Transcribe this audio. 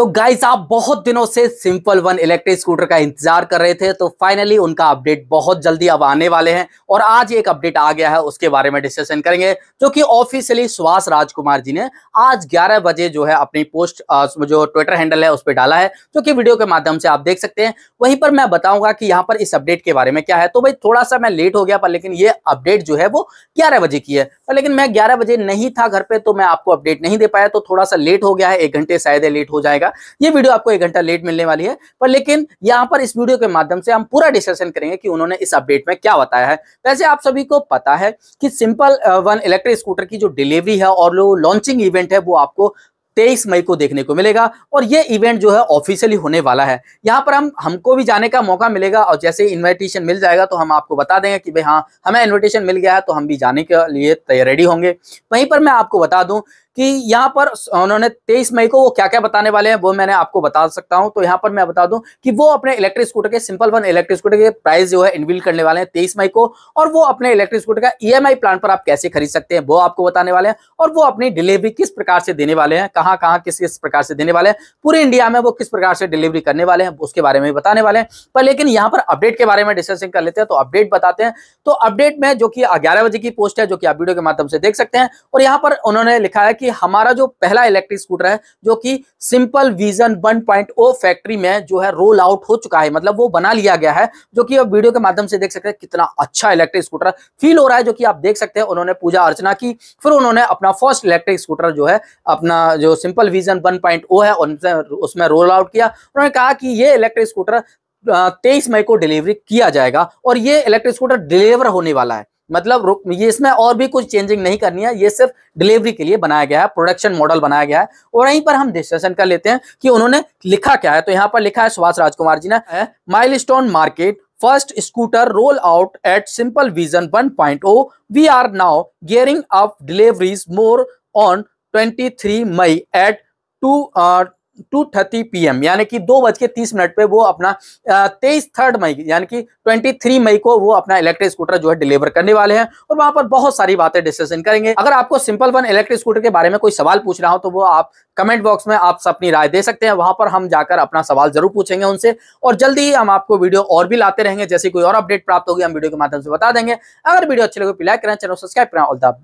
तो गाइस आप बहुत दिनों से सिंपल वन इलेक्ट्रिक स्कूटर का इंतजार कर रहे थे तो फाइनली उनका अपडेट बहुत जल्दी अब आने वाले हैं और आज एक अपडेट आ गया है उसके बारे में डिस्कशन करेंगे जो कि ऑफिशियली सुभाष राजकुमार जी ने आज 11 बजे जो है अपनी पोस्ट जो ट्विटर हैंडल है उस पर डाला है जो कि वीडियो के माध्यम से आप देख सकते हैं वहीं पर मैं बताऊंगा कि यहाँ पर इस अपडेट के बारे में क्या है तो भाई थोड़ा सा मैं लेट हो गया पर लेकिन ये अपडेट जो है वो ग्यारह बजे की है पर लेकिन मैं ग्यारह बजे नहीं था घर पर तो मैं आपको अपडेट नहीं दे पाया तो थोड़ा सा लेट हो गया है एक घंटे शायद लेट हो जाएगा वगैरह ये वीडियो आपको एक घंटा लेट मिलने वाली है पर लेकिन यहाँ पर इस वीडियो के माध्यम से हम पूरा डिस्कशन करेंगे कि उन्होंने इस अपडेट में क्या बताया है वैसे आप सभी को पता है कि सिंपल वन इलेक्ट्रिक स्कूटर की जो डिलीवरी है और जो लॉन्चिंग इवेंट है वो आपको तेईस मई को देखने को मिलेगा और ये इवेंट जो है ऑफिशियली होने वाला है यहाँ पर हम हमको भी जाने का मौका मिलेगा और जैसे इनविटेशन मिल जाएगा तो हम आपको बता देंगे कि भाई हाँ हमें इनविटेशन मिल गया है तो हम भी जाने के लिए तैयार रेडी होंगे वहीं पर मैं आपको बता दूं कि यहाँ पर उन्होंने 23 मई को वो क्या क्या बताने वाले हैं वो मैंने आपको बता सकता हूं तो यहाँ पर मैं बता दूं कि वो अपने इलेक्ट्रिक स्कूटर के सिंपल वन इलेक्ट्रिक स्कूटर के प्राइस जो है इनविल करने वाले हैं तेईस मई को और वो अपने इलेक्ट्रिक स्कूटर का ई e प्लान पर आप कैसे खरीद सकते हैं वो आपको बताने वाले हैं और वो अपनी डिलीवरी किस प्रकार से देने वाले हैं कहाँ कहाँ किस किस प्रकार से देने वाले हैं पूरे इंडिया में वो किस प्रकार से डिलीवरी करने वाले हैं उसके बारे में भी बताने वाले हैं पर लेकिन यहाँ पर अपडेट के बारे में डिस्कसिंग कर लेते हैं तो अपडेट बताते हैं तो अपडेट में जो कि ग्यारह बजे की पोस्ट है जो कि आप वीडियो के माध्यम से देख सकते हैं और यहाँ पर उन्होंने लिखा है कि हमारा जो पहला इलेक्ट्रिक स्कूटर है जो कि सिंपल विजन 1.0 फैक्ट्री में जो है रोल आउट हो चुका है मतलब वो बना लिया गया है जो कि आप वीडियो के माध्यम से देख सकते हैं कितना अच्छा इलेक्ट्रिक स्कूटर फील हो रहा है जो कि आप देख सकते हैं उन्होंने पूजा अर्चना की फिर उन्होंने अपना फर्स्ट इलेक्ट्रिक स्कूटर जो है अपना जो सिंपल विजन वन है उसमें रोल आउट किया उन्होंने कहा कि ये इलेक्ट्रिक स्कूटर तेईस मई को डिलीवरी किया जाएगा और ये इलेक्ट्रिक स्कूटर डिलीवर होने वाला है मतलब ये इसमें और भी कुछ चेंजिंग नहीं करनी है ये सिर्फ डिलीवरी के लिए बनाया गया है प्रोडक्शन मॉडल बनाया गया है और यहीं पर हम डिस्कशन कर लेते हैं कि उन्होंने लिखा क्या है तो यहाँ पर लिखा है सुभाष राजकुमार जी ने माइल market out at Simple at one point O we are now gearing up deliveries more on twenty third May at two two thirty P यानी कि दो बज के तीस मिनट पे वो अपना तेईस थर्ड मई यानी कि ट्वेंटी थ्री मई को वो अपना इलेक्ट्रिक स्कूटर जो है डिलीवर करने वाले हैं और वहां पर बहुत सारी बातें डिस्कशन करेंगे अगर आपको सिंपल वन इलेक्ट्रिक स्कूटर के बारे में कोई सवाल पूछ रहा हो तो वो आप कमेंट बॉक्स में आप अपनी राय दे सकते हैं वहां पर हम जाकर अपना सवाल जरूर पूछेंगे उनसे और जल्दी ही हम आपको वीडियो और भी लाते रहेंगे जैसे कोई और अपडेट प्राप्त होगी हम वीडियो के माध्यम से बता देंगे अगर वीडियो अच्छी लगे तो लाइक करें चैनल सब्सक्राइब करें ऑल द